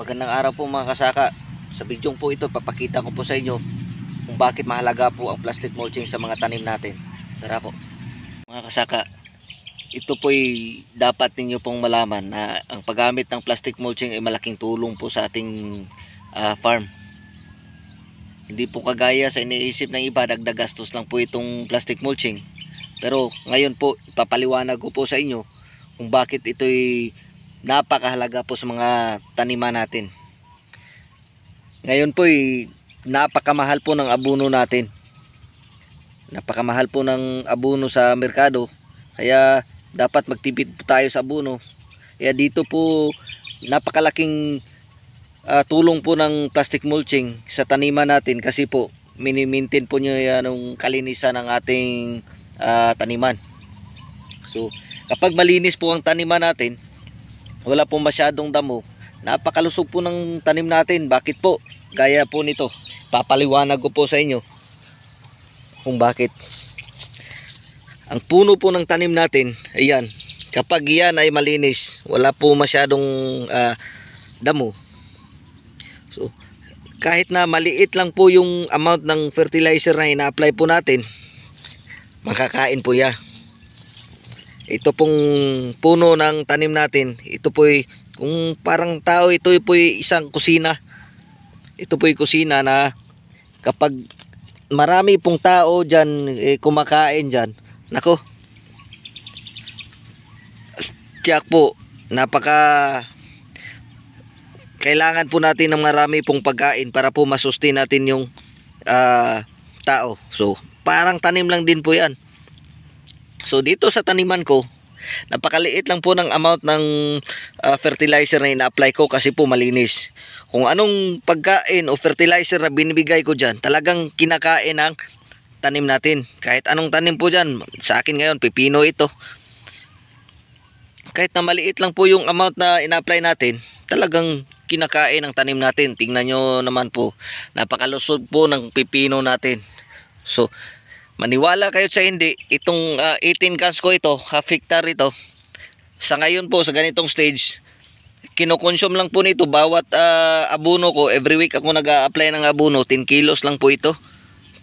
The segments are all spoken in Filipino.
Magandang araw po mga kasaka. Sa bidyong po ito, papakita ko po sa inyo kung bakit mahalaga po ang plastic mulching sa mga tanim natin. Tara po. Mga kasaka, ito po ay dapat ninyo pong malaman na ang paggamit ng plastic mulching ay malaking tulong po sa ating uh, farm. Hindi po kagaya sa iniisip ng iba, dagdagastos lang po itong plastic mulching. Pero ngayon po, ipapaliwanag ko po sa inyo kung bakit ito'y napakahalaga po sa mga taniman natin ngayon po ay napakamahal po ng abuno natin napakamahal po ng abuno sa merkado kaya dapat magtipid po tayo sa abuno kaya dito po napakalaking uh, tulong po ng plastic mulching sa taniman natin kasi po minimintin po nyo yung kalinisan ng ating uh, taniman so kapag malinis po ang taniman natin wala po masyadong damo napakalusog po ng tanim natin bakit po gaya po nito papaliwanag ko po sa inyo kung bakit ang puno po ng tanim natin ayan kapag yan ay malinis wala po masyadong uh, damo so kahit na maliit lang po yung amount ng fertilizer na ina-apply po natin makakain po ya ito pong puno ng tanim natin, ito po'y kung parang tao, ito po'y isang kusina. Ito po'y kusina na kapag marami pong tao dyan eh, kumakain dyan, nako, tiyak po, napaka kailangan po natin ng marami pong pagkain para po masustain natin yung uh, tao. So, parang tanim lang din po yan. So dito sa taniman ko, napakaliit lang po ng amount ng uh, fertilizer na ina-apply ko kasi po malinis. Kung anong pagkain o fertilizer na binibigay ko dyan, talagang kinakain ng tanim natin. Kahit anong tanim po dyan, sa akin ngayon, pipino ito. Kahit na maliit lang po yung amount na ina-apply natin, talagang kinakain ng tanim natin. Tingnan nyo naman po, napakalusog po ng pipino natin. So, Maniwala kayo sa hindi, itong uh, ah, 18 cans ko ito, half ah, hectare ito. Sa ngayon po, sa ganitong stage, kinokonsume lang po nito bawat uh, abuno ko. Every week ako nag-a-apply ng abuno, 10 kilos lang po ito.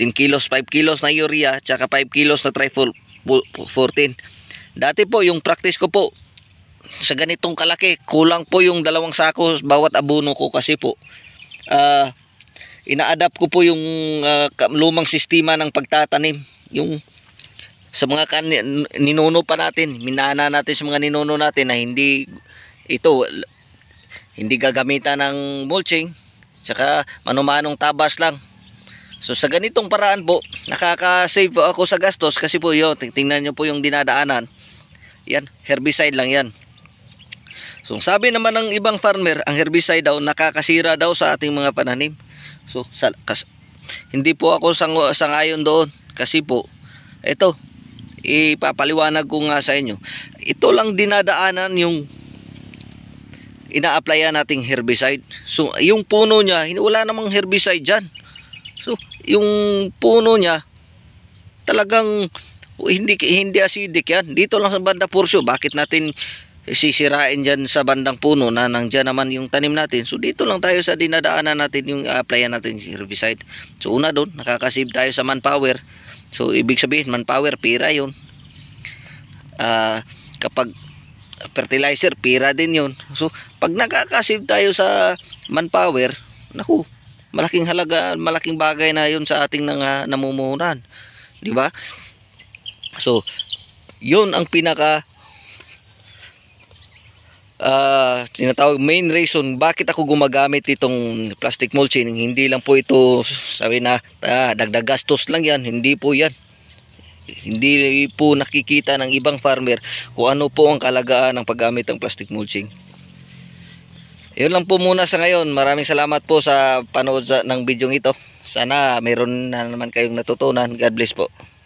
10 kilos, 5 kilos na urea, tsaka 5 kilos na trifol 14. Dati po, yung practice ko po, sa ganitong kalaki, kulang po yung dalawang sako bawat abuno ko kasi po. Uh, inaadapt ko po yung uh, lumang sistema ng pagtatanim yung sa mga kan ninuno pa natin minana natin sa mga ninuno natin na hindi ito hindi gagamitan ng mulching tsaka manumanong tabas lang so sa ganitong paraan po nakaka-save po ako sa gastos kasi po yun tingnan nyo po yung dinadaanan yan herbicide lang yan so sabi naman ng ibang farmer ang herbicide daw nakakasira daw sa ating mga pananim So, sa, kas, hindi po ako sang, sangayon doon kasi po, ito, ipapaliwanag ko nga sa inyo. Ito lang dinadaanan yung ina-applyan nating herbicide. So, yung puno niya, wala namang herbicide diyan. So, yung puno niya, talagang hindi hindi acidic yan. Dito lang sa banda Pursyo, bakit natin sisirain dyan sa bandang puno na nandyan naman yung tanim natin. So dito lang tayo sa dinadaanan natin yung applyan natin herbicide. So una doon, nakakasave tayo sa manpower. So ibig sabihin manpower, pira yun. Uh, kapag fertilizer, pira din yun. So pag nakakasave tayo sa manpower, naku, malaking halaga, malaking bagay na yun sa ating nang, ah, namumuhunan. Di ba? So, yun ang pinaka uh, tinatawag main reason bakit ako gumagamit itong plastic mulching hindi lang po ito sabi na ah, dagdag gastos lang yan hindi po yan hindi po nakikita ng ibang farmer kung ano po ang kalagaan ng paggamit ng plastic mulching yun lang po muna sa ngayon maraming salamat po sa panood sa, ng video ito sana meron na naman kayong natutunan God bless po